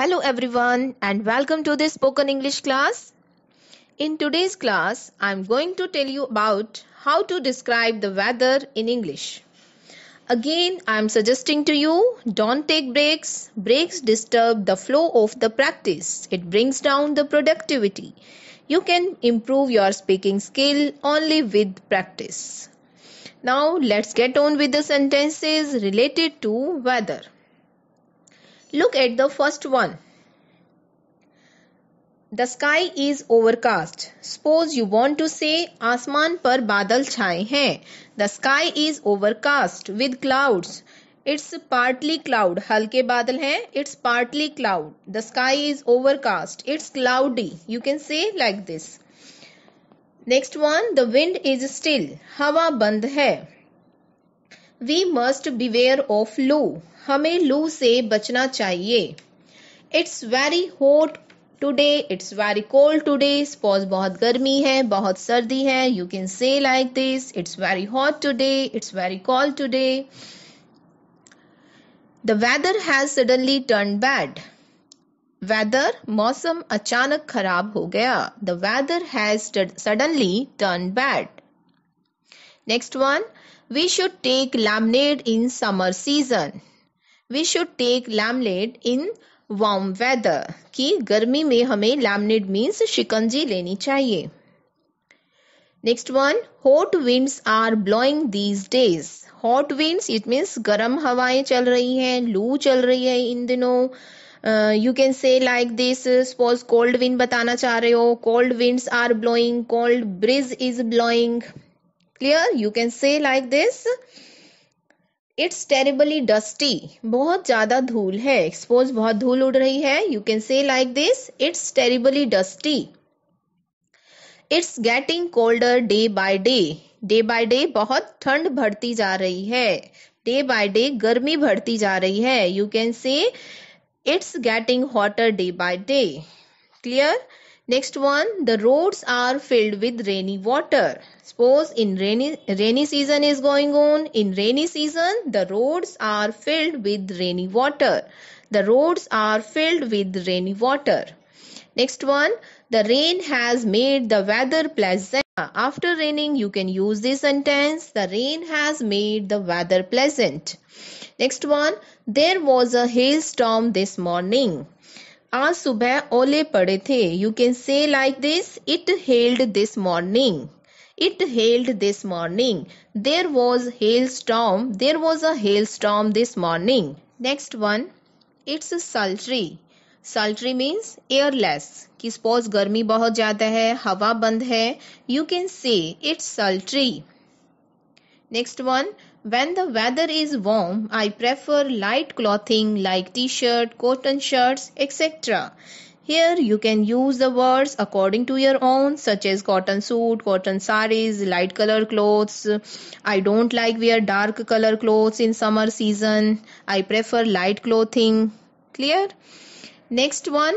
Hello everyone and welcome to this spoken English class. In today's class, I am going to tell you about how to describe the weather in English. Again, I am suggesting to you don't take breaks. Breaks disturb the flow of the practice, it brings down the productivity. You can improve your speaking skill only with practice. Now, let's get on with the sentences related to weather. Look at the first one. The sky is overcast. Suppose you want to say आसमान पर बादल छाए हैं. The sky is overcast with clouds. It's partly cloud. हल्के बादल हैं. It's partly cloud. The sky is overcast. It's cloudy. You can say like this. Next one. The wind is still. हवा बंद है. वी मस्ट बिवेयर ऑफ लू हमें लू से बचना चाहिए it's very hot today it's very cold today suppose बहुत गर्मी है बहुत सर्दी है you can say like this it's very hot today it's very cold today the weather has suddenly turn bad weather मौसम अचानक खराब हो गया the weather has suddenly turn bad Next one, we should take lemonade in summer season. We should take lemonade in warm weather. ki garmi mein hame lemonade means shikanji leni chahiye Next one, hot winds are blowing these days. Hot winds, it means garam गर्म हवाएं चल रही हैं, लू चल रही है इन दिनों. You can say like this Suppose cold wind बताना चाह रहे हो Cold winds are blowing. Cold breeze is blowing. Clear you can say like this it's terribly dusty बहुत ज्यादा धूल है एक्सपोज बहुत धूल उड़ रही है you can say like this it's terribly dusty it's getting colder day by day day by day बहुत ठंड बढ़ती जा रही है डे बाय डे गर्मी बढ़ती जा रही है you can say it's getting hotter day by day clear Next one, the roads are filled with rainy water. Suppose in rainy, rainy season is going on. In rainy season, the roads are filled with rainy water. The roads are filled with rainy water. Next one, the rain has made the weather pleasant. After raining, you can use this sentence. The rain has made the weather pleasant. Next one, there was a hailstorm this morning. आज सुबह ओले पड़े थे you can say like this it hailed this morning it hailed this morning there was hail storm there was a hail storm this morning next one it's sultry sultry means airless की suppose गर्मी बहुत ज्यादा है हवा बंद है you can say it's sultry next one When the weather is warm, I prefer light clothing like t-shirt, cotton shirts, etc. Here you can use the words according to your own such as cotton suit, cotton saris, light color clothes. I don't like wear dark color clothes in summer season. I prefer light clothing. Clear? Next one.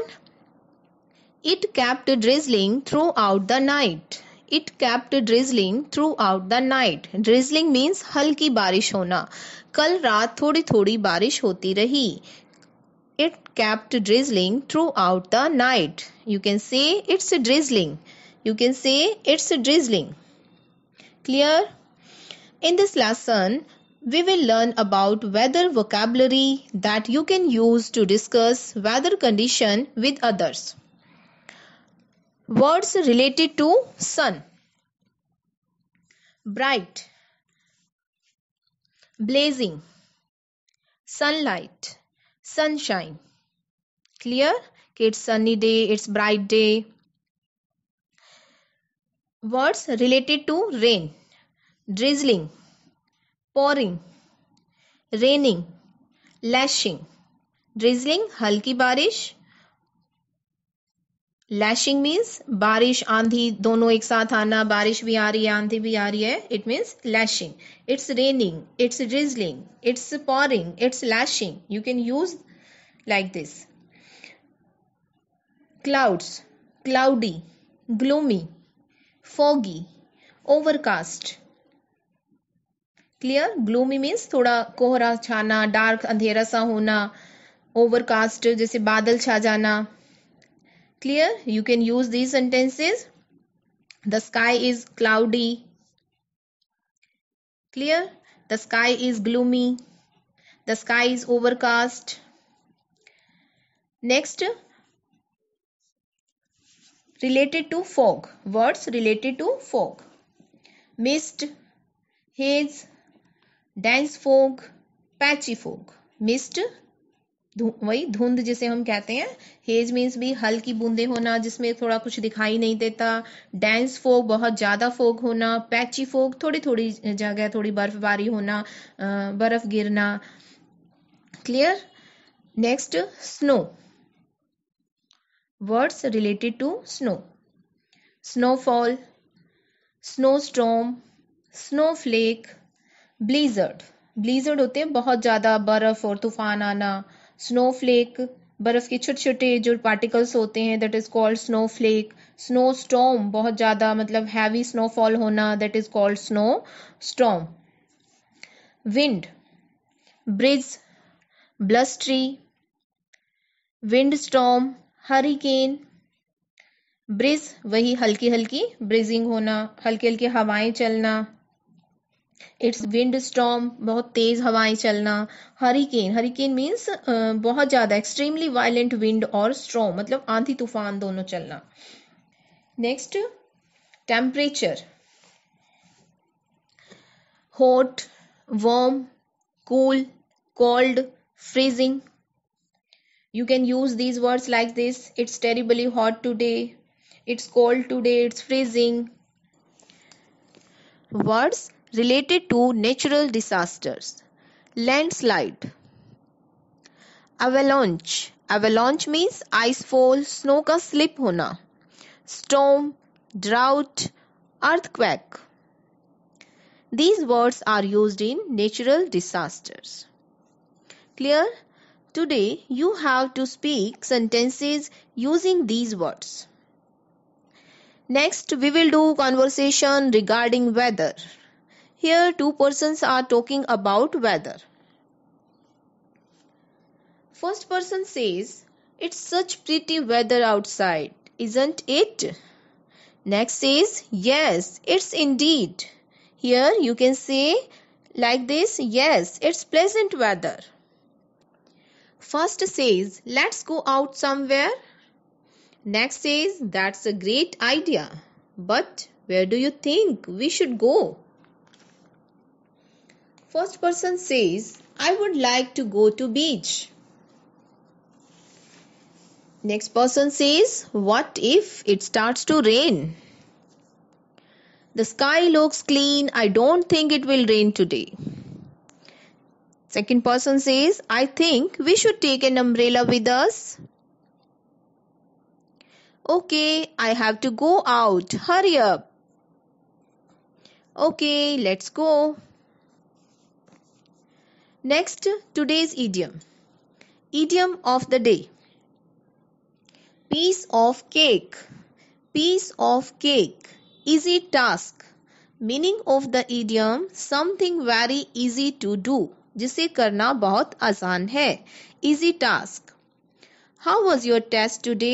It kept drizzling throughout the night. It kept drizzling throughout the night. Drizzling means halki बारिश होना कल रात थोड़ी थोड़ी बारिश होती रही it kept drizzling throughout the night. You can say it's drizzling. You can say it's drizzling. Clear? In this lesson, we will learn about weather vocabulary that you can use to discuss weather condition with others. Words related to sun bright, blazing, sunlight, sunshine. Clear? It's sunny day, it's bright day. Words related to rain drizzling, pouring, raining, lashing. drizzling, हल्की barish. Lashing means बारिश आंधी दोनों एक साथ आना बारिश भी आ रही है आंधी भी आ रही है it means lashing it's raining it's drizzling it's pouring it's lashing you can use like this clouds cloudy gloomy foggy overcast clear gloomy means थोड़ा कोहरा छाना डार्क अंधेरा सा होना ओवरकास्ट जैसे बादल छा जाना Clear? You can use these sentences. The sky is cloudy. Clear? The sky is gloomy. The sky is overcast. Next, related to fog. Words related to fog. Mist, haze, dense fog, patchy fog. Mist, धु, वही धुंध जिसे हम कहते हैं hedge means भी हल्की बूंदे होना जिसमें थोड़ा कुछ दिखाई नहीं देता डेंस फोग बहुत ज़्यादा फोग होना पैची फोग थोड़ी थोड़ी जगह थोड़ी बर्फबारी होना बर्फ गिरना clear next snow words related to snow snowfall snow storm snowflake blizzard blizzard होते हैं बहुत ज़्यादा बर्फ और तूफान आना स्नोफ्लेक बर्फ के छोटे छोटे जो पार्टिकल्स होते हैं that is called snow flake snow storm बहुत ज्यादा मतलब हैवी स्नोफॉल होना that is called snow storm wind breeze blustery wind storm hurricane breeze वही हल्की हल्की ब्रिजिंग होना हल्की हल्की हवाएं चलना इट्स विंड स्टॉम बहुत तेज हवाएं चलना हरिकेन हरिकेन मीन्स बहुत ज्यादा एक्सट्रीमली वायलेंट विंड और स्ट्रॉम मतलब आंधी तूफान दोनों चलना next temperature hot warm cool cold freezing you can use these words like this it's terribly hot today it's cold today it's freezing words related to natural disasters. Landslide, avalanche, avalanche means ice fall, snow का slip होना. Storm, drought, earthquake. These words are used in natural disasters. Clear? Today you have to speak sentences using these words. Next, we will do conversation regarding weather. Here two persons are talking about weather. First person says, It's such pretty weather outside, isn't it? Next says, Yes, it's indeed. Here you can say like this, Yes, it's pleasant weather. First says, Let's go out somewhere. Next says, That's a great idea. But where do you think we should go? First person says, I would like to go to beach. Next person says, what if it starts to rain? The sky looks clean. I don't think it will rain today. Second person says, I think we should take an umbrella with us. Okay, I have to go out. Hurry up. Okay, let's go. Next, today's idiom. Idiom of the day. Piece of cake. Piece of cake. Easy task. Meaning of the idiom something very easy to do. जिसे करना बहुत आसान है easy task how was your test today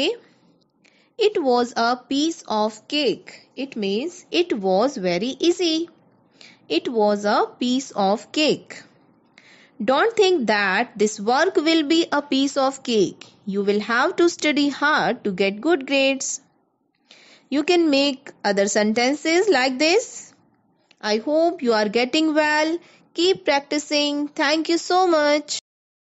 it was a piece of cake it means it was very easy it was a piece of cake don't think that this work will be a piece of cake. You will have to study hard to get good grades. You can make other sentences like this. I hope you are getting well. Keep practicing. Thank you so much.